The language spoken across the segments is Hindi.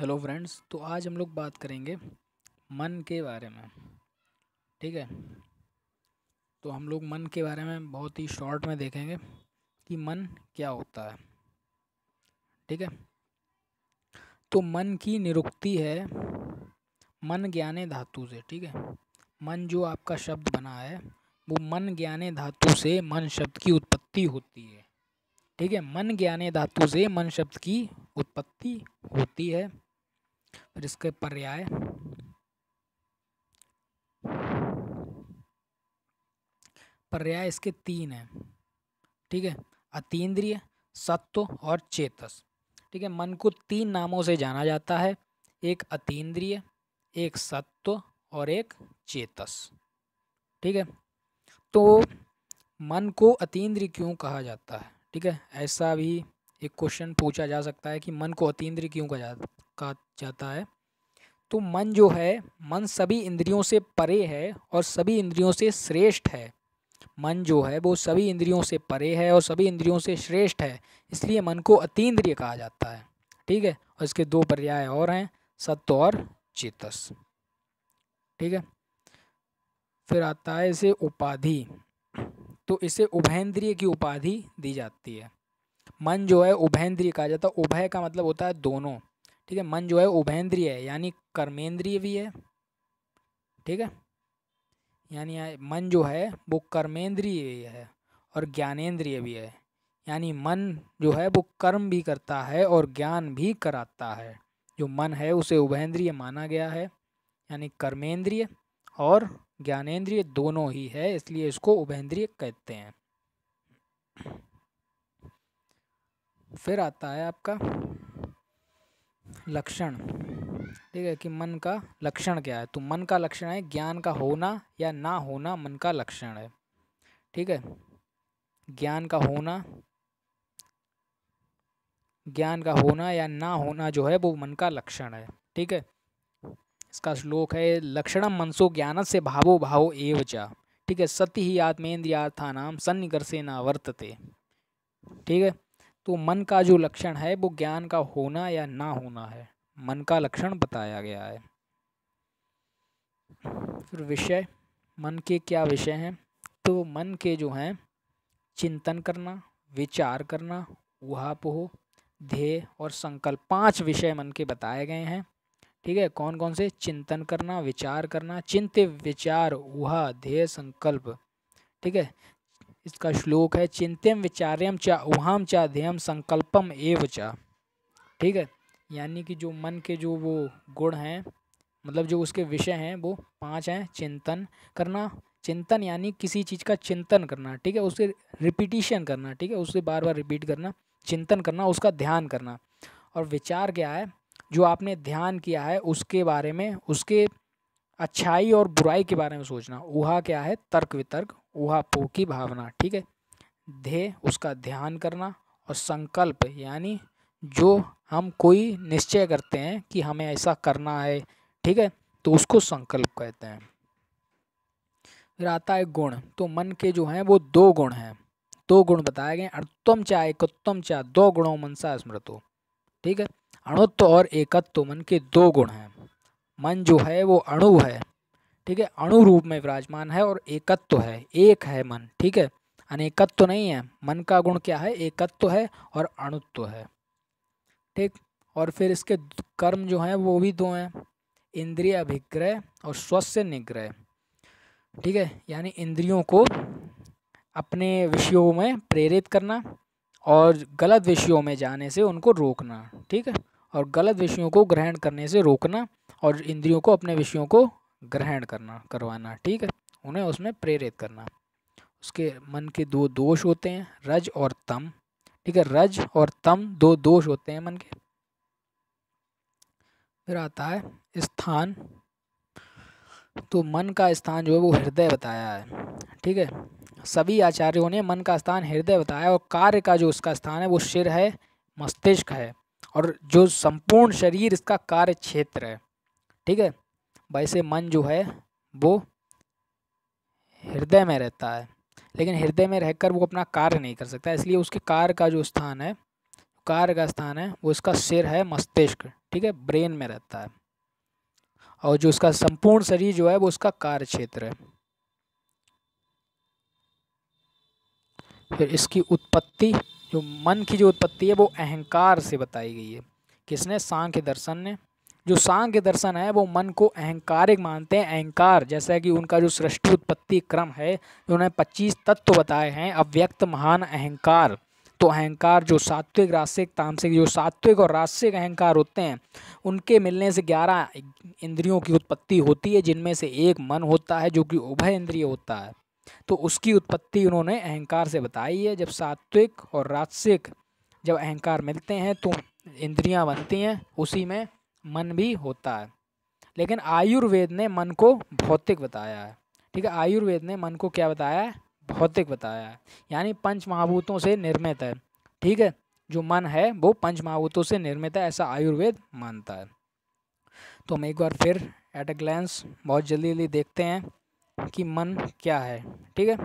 हेलो फ्रेंड्स तो आज हम लोग बात करेंगे मन के बारे में ठीक है तो हम लोग मन के बारे में बहुत ही शॉर्ट में देखेंगे कि मन क्या होता है ठीक है तो मन की निरुक्ति है मन ज्ञाने धातु से ठीक है मन जो आपका शब्द बना है वो मन ज्ञाने धातु से मन शब्द की उत्पत्ति होती है ठीक है मन ज्ञाने धातु से मन शब्द की उत्पत्ति होती है और इसके पर्याय पर्याय इसके तीन हैं ठीक है अतीन्द्रिय सत्व और चेतस ठीक है मन को तीन नामों से जाना जाता है एक अतीन्द्रिय एक सत्व और एक चेतस ठीक है तो मन को अतीन्द्रिय क्यों कहा जाता है ठीक है ऐसा भी एक क्वेश्चन पूछा जा सकता है कि मन को अतीन्द्रिय क्यों कहा कहा जाता है तो मन जो है मन सभी इंद्रियों से परे है और सभी इंद्रियों से श्रेष्ठ है मन जो है वो सभी इंद्रियों से परे है और सभी इंद्रियों से श्रेष्ठ है इसलिए मन को अतीन्द्रिय कहा जाता है ठीक है और इसके दो पर्याय और हैं सत्व और चेतस ठीक है फिर आता है इसे उपाधि तो इसे उभेंद्रिय की उपाधि दी जाती है मन जो है उभेंद्रिय कहा जाता है उभय का मतलब होता है दोनों ठीक है मन जो है उभेंद्रिय है यानी कर्मेंद्रिय भी है ठीक है यानी मन जो है वो कर्मेंद्रिय है और ज्ञानेन्द्रिय भी है यानी मन जो है वो कर्म भी करता है और ज्ञान भी कराता है जो मन है उसे उभेंद्रिय माना गया है यानी कर्मेंद्रिय और ज्ञानेन्द्रिय दोनों ही है इसलिए इसको उभेंद्रिय कहते हैं फिर आता है आपका लक्षण ठीक है कि मन का लक्षण क्या है तो मन का लक्षण है ज्ञान का होना या ना होना मन का लक्षण है ठीक है ज्ञान का होना ज्ञान का होना या ना होना जो है वो मन का लक्षण है ठीक है इसका श्लोक है लक्षणम मनसो ज्ञान से भावो भावो एव चा ठीक है सत्य ही आत्मेन्द्रियार्थानाम सन्निकर्षे न वर्तते ठीक है तो मन का जो लक्षण है वो ज्ञान का होना या ना होना है मन का लक्षण बताया गया है फिर विषय मन के क्या विषय हैं तो मन के जो हैं चिंतन करना विचार करना ऊहापोह ध्येय और संकल्प पांच विषय मन के बताए गए हैं ठीक है कौन कौन से चिंतन करना विचार करना चिंत विचार ऊहा ध्येय संकल्प ठीक है इसका श्लोक है चिंतम विचार्यम चा उहाम चा ध्यम संकल्पम एव चा ठीक है यानी कि जो मन के जो वो गुण हैं मतलब जो उसके विषय हैं वो पांच हैं चिंतन करना चिंतन यानी किसी चीज़ का चिंतन करना ठीक है उसे रिपीटिशन करना ठीक है उसे बार बार रिपीट करना चिंतन करना उसका ध्यान करना और विचार क्या है जो आपने ध्यान किया है उसके बारे में उसके अच्छाई और बुराई के बारे में सोचना ऊहा क्या है तर्क वितर्क ऊहा पो की भावना ठीक है ध्येय उसका ध्यान करना और संकल्प यानी जो हम कोई निश्चय करते हैं कि हमें ऐसा करना है ठीक है तो उसको संकल्प कहते हैं फिर आता है गुण तो मन के जो हैं वो दो गुण हैं दो गुण बताए गए अणुत्तम चा एकत्वम चा दो गुणों मनसा स्मृतो ठीक है अणुत्व और एकत्व मन के दो गुण हैं मन जो है वो अणु है ठीक है अणु रूप में विराजमान है और एकत्व तो है एक है मन ठीक है अनेकत्व तो नहीं है मन का गुण क्या है एकत्व तो है और अणुत्व तो है ठीक और फिर इसके कर्म जो हैं वो भी दो हैं इंद्रिय अभिग्रह और स्वस्य निग्रह ठीक है यानी इंद्रियों को अपने विषयों में प्रेरित करना और गलत विषयों में जाने से उनको रोकना ठीक है और गलत विषयों को ग्रहण करने से रोकना और इंद्रियों को अपने विषयों को ग्रहण करना करवाना ठीक है उन्हें उसमें प्रेरित करना उसके मन के दो दोष होते हैं रज और तम ठीक है रज और तम दो दोष होते हैं मन के फिर आता है स्थान तो मन का स्थान जो है वो हृदय बताया है ठीक है सभी आचार्यों ने मन का स्थान हृदय बताया और कार्य का जो उसका स्थान है वो सिर है मस्तिष्क है और जो संपूर्ण शरीर इसका कार्य क्षेत्र है ठीक है वैसे मन जो है वो हृदय में रहता है लेकिन हृदय में रहकर वो अपना कार्य नहीं कर सकता इसलिए उसके कार्य का जो स्थान है कार्य का स्थान है वो इसका सिर है मस्तिष्क ठीक है ब्रेन में रहता है और जो उसका संपूर्ण शरीर जो है वो उसका कार्य क्षेत्र है फिर इसकी उत्पत्ति जो मन की जो उत्पत्ति है वो अहंकार से बताई गई है किसने सांख्य दर्शन ने जो सांख्य दर्शन है वो मन को अहंकारिक मानते हैं अहंकार जैसा कि उनका जो सृष्टि उत्पत्ति क्रम है उन्होंने पच्चीस तत्व बताए हैं अव्यक्त महान अहंकार तो अहंकार जो सात्विक रासिक तामसिक जो सात्विक और रासिक अहंकार होते हैं उनके मिलने से ग्यारह इंद्रियों की उत्पत्ति होती है जिनमें से एक मन होता है जो कि उभय इंद्रिय होता है तो उसकी उत्पत्ति उन्होंने अहंकार से बताई है जब सात्विक और राजसिक जब अहंकार मिलते हैं तो इंद्रियां बनती हैं उसी में मन भी होता है लेकिन आयुर्वेद ने मन को भौतिक बताया है ठीक है आयुर्वेद ने मन को क्या बताया है भौतिक बताया है यानी पंच महाभूतों से निर्मित है ठीक है जो मन है वो पंच महाभूतों से निर्मित है ऐसा आयुर्वेद मानता है तो हम एक बार फिर एट अ ग्लैंस बहुत जल्दी जल्दी देखते हैं कि मन क्या है ठीक है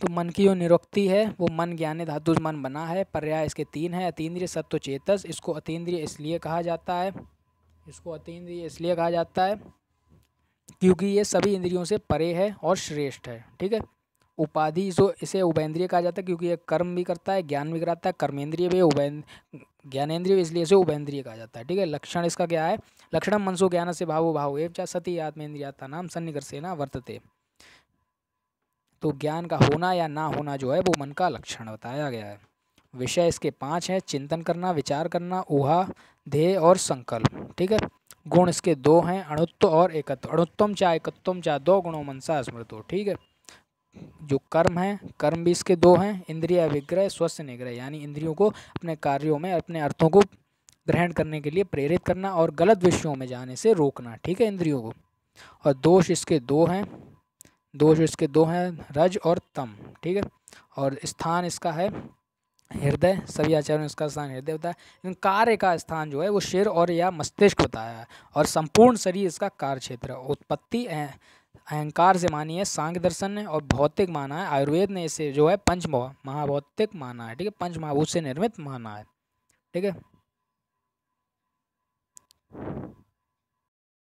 तो मन की जो निरुक्ति है वो मन ज्ञाने धातु मन बना है पर्याय इसके तीन है अतीन्द्रिय सत्व चेतस इसको अतीन्द्रिय इसलिए कहा जाता है इसको अतीन्द्रिय इसलिए कहा जाता है क्योंकि ये सभी इंद्रियों से परे है और श्रेष्ठ है ठीक है उपाधि जो इसे उपेंद्रिय कहा जाता है क्योंकि ये कर्म भी करता है ज्ञान भी कराता है कर्मेंद्रिय भी उभय ज्ञानेन्द्रिय इसलिए से उपेन्द्रिय कहा जाता है ठीक है लक्षण इसका क्या है लक्षण मनसो ज्ञान से भावो भाव एव चा सती आत्मेन्द्रियात्ता नाम सन्निकर वर्तते तो ज्ञान का होना या ना होना जो है वो मन का लक्षण बताया गया है विषय इसके पाँच हैं चिंतन करना विचार करना ऊहा ध्येय और संकल्प ठीक है गुण इसके दो हैं अणुत्व और एकत्व अणुत्तम चाह एकत्वम चाहे दो गुणों मनसा स्मृतो ठीक है जो कर्म है कर्म भी इसके दो हैं इंद्रिय विग्रह स्वस्थ निग्रह यानी इंद्रियों को अपने कार्यों में अपने अर्थों को ग्रहण करने के लिए प्रेरित करना और गलत विषयों में जाने से रोकना ठीक है इंद्रियों को और दोष इसके दो हैं दोष इसके दो हैं रज और तम ठीक है और स्थान इसका है हृदय सभी आचार्यों इसका स्थान हृदय है लेकिन कार्य का स्थान जो है वो शिर और या मस्तिष्क बताया है और संपूर्ण शरीर इसका कार्य क्षेत्र उत्पत्ति अहंकार से मानी है सांख्य दर्शन ने और भौतिक माना है आयुर्वेद ने इसे जो है पंच महाभौतिक माना है ठीक है पंच महाभूत से निर्मित माना है ठीक है